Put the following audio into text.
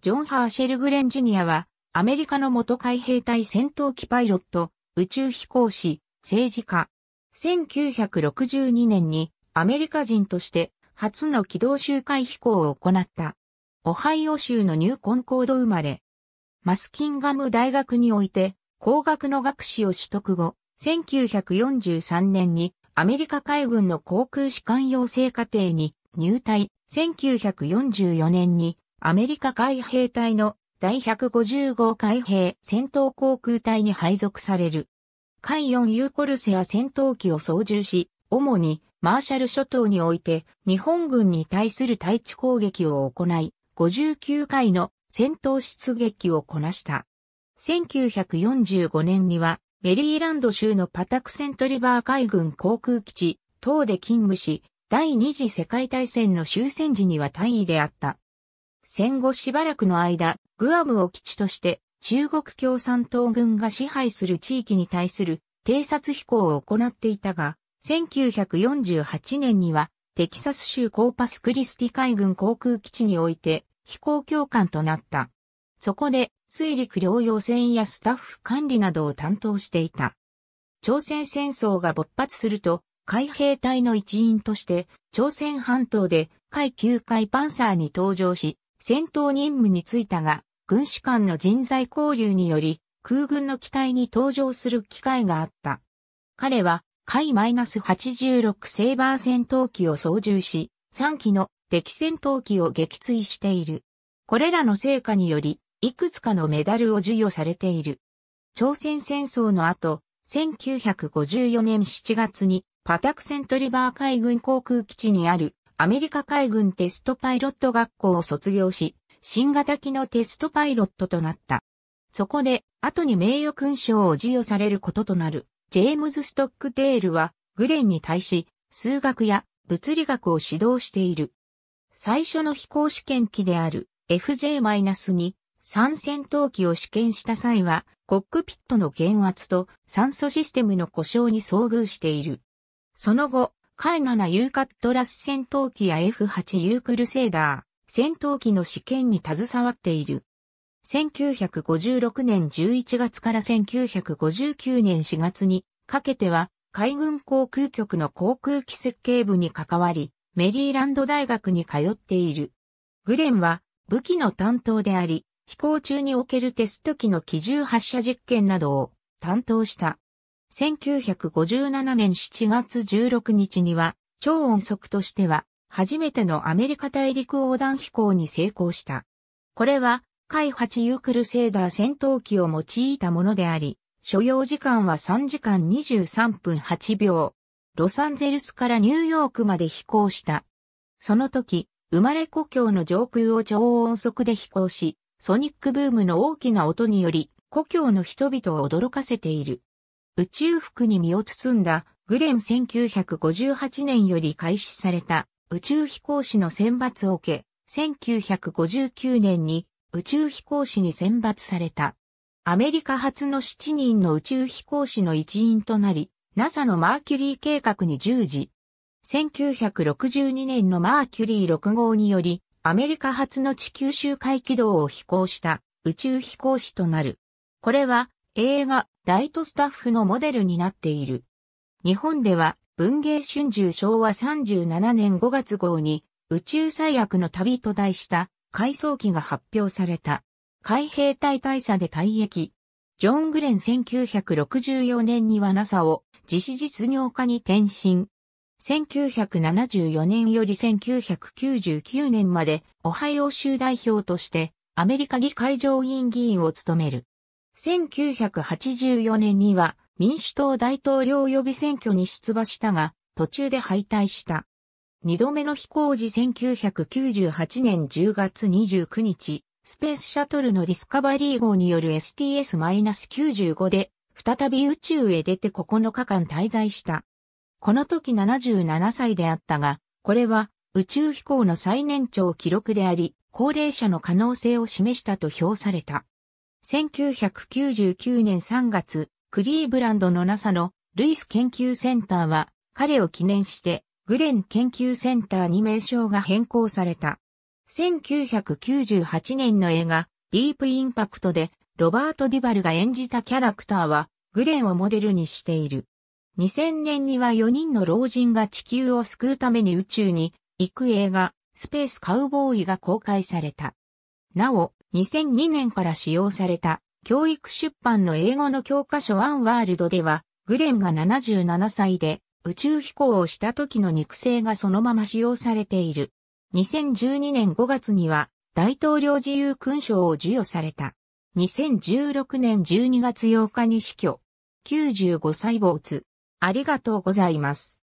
ジョン・ハーシェルグレン・ジュニアは、アメリカの元海兵隊戦闘機パイロット、宇宙飛行士、政治家。1962年にアメリカ人として初の軌道周回飛行を行った。オハイオ州のニューコンコード生まれ。マスキンガム大学において工学の学士を取得後、1943年にアメリカ海軍の航空士官養成課程に入隊、1944年にアメリカ海兵隊の第150号海兵戦闘航空隊に配属される。海ユーコルセア戦闘機を操縦し、主にマーシャル諸島において日本軍に対する対地攻撃を行い、59回の戦闘出撃をこなした。1945年にはメリーランド州のパタクセントリバー海軍航空基地等で勤務し、第二次世界大戦の終戦時には大尉であった。戦後しばらくの間、グアムを基地として中国共産党軍が支配する地域に対する偵察飛行を行っていたが、1948年にはテキサス州コーパスクリスティ海軍航空基地において飛行教官となった。そこで水陸両用船やスタッフ管理などを担当していた。朝鮮戦争が勃発すると、海兵隊の一員として、朝鮮半島で、海9海パンサーに登場し、戦闘任務に就いたが、軍士間の人材交流により、空軍の機体に登場する機会があった。彼は、海 -86 セーバー戦闘機を操縦し、3機の敵戦闘機を撃墜している。これらの成果により、いくつかのメダルを授与されている。朝鮮戦争の後、1954年7月に、パタクセントリバー海軍航空基地にあるアメリカ海軍テストパイロット学校を卒業し、新型機のテストパイロットとなった。そこで、後に名誉勲章を授与されることとなる、ジェームズ・ストックデールは、グレンに対し、数学や物理学を指導している。最初の飛行試験機である FJ-2 3戦闘機を試験した際は、コックピットの減圧と酸素システムの故障に遭遇している。その後、K7 ーカットラス戦闘機や F8 U クルセーダー、戦闘機の試験に携わっている。1956年11月から1959年4月にかけては海軍航空局の航空機設計部に関わり、メリーランド大学に通っている。グレンは武器の担当であり、飛行中におけるテスト機の機銃発射実験などを担当した。1957年7月16日には、超音速としては、初めてのアメリカ大陸横断飛行に成功した。これは、海8ークルセーダー戦闘機を用いたものであり、所要時間は3時間23分8秒。ロサンゼルスからニューヨークまで飛行した。その時、生まれ故郷の上空を超音速で飛行し、ソニックブームの大きな音により、故郷の人々を驚かせている。宇宙服に身を包んだグレン1958年より開始された宇宙飛行士の選抜を受け、1959年に宇宙飛行士に選抜された。アメリカ初の7人の宇宙飛行士の一員となり、NASA のマーキュリー計画に従事。1962年のマーキュリー6号により、アメリカ初の地球周回軌道を飛行した宇宙飛行士となる。これは映画、ライトスタッフのモデルになっている。日本では、文芸春秋昭和37年5月号に、宇宙最悪の旅と題した、回想機が発表された。海兵隊大佐で退役。ジョン・グレン1964年には NASA を実施実業家に転身。1974年より1999年までオハイオ州代表としてアメリカ議会上院議員を務める。1984年には民主党大統領予備選挙に出馬したが、途中で敗退した。二度目の飛行時1998年10月29日、スペースシャトルのディスカバリー号による STS-95 で、再び宇宙へ出て9日間滞在した。この時77歳であったが、これは宇宙飛行の最年長記録であり、高齢者の可能性を示したと評された。1999年3月、クリーブランドの NASA のルイス研究センターは彼を記念してグレン研究センターに名称が変更された。1998年の映画ディープインパクトでロバート・ディバルが演じたキャラクターはグレンをモデルにしている。2000年には4人の老人が地球を救うために宇宙に行く映画スペースカウボーイが公開された。なお、2002年から使用された教育出版の英語の教科書ワンワールドでは、グレンが77歳で宇宙飛行をした時の肉声がそのまま使用されている。2012年5月には大統領自由勲章を授与された。2016年12月8日に死去。95歳没。ありがとうございます。